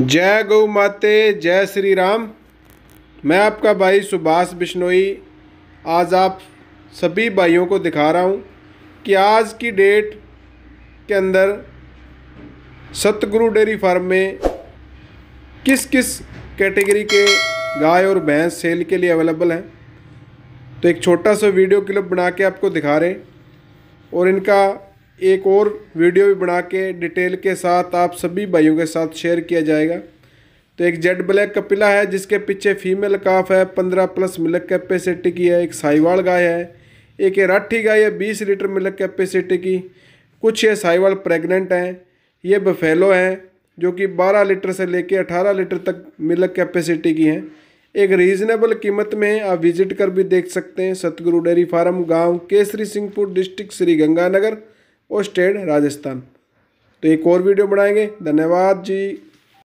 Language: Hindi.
जय गौ माते जय श्री राम मैं आपका भाई सुभाष बिश्नोई आज आप सभी भाइयों को दिखा रहा हूँ कि आज की डेट के अंदर सतगुरु डेयरी फार्म में किस किस कैटेगरी के गाय और भैंस सेल के लिए अवेलेबल हैं तो एक छोटा सा वीडियो क्लिप बना के आपको दिखा रहे और इनका एक और वीडियो भी बना के डिटेल के साथ आप सभी भाइयों के साथ शेयर किया जाएगा तो एक जेड ब्लैक कपिला है जिसके पीछे फीमेल काफ है पंद्रह प्लस मिल्क कैपेसिटी की है एक साहिवाल गाय है एक ये राठी गाय है बीस लीटर मिल्क कैपेसिटी की कुछ ये साहिवाल प्रेग्नेंट हैं ये बफेलो हैं जो कि बारह लीटर से लेके अठारह लीटर तक मिल्क कैपेसिटी की हैं एक रीज़नेबल कीमत में आप विजिट कर भी देख सकते हैं सतगुरु डेयरी फार्म गांव केसरी सिंहपुर डिस्ट्रिक्ट श्रीगंगानगर और स्टेट राजस्थान तो एक और वीडियो बनाएंगे धन्यवाद जी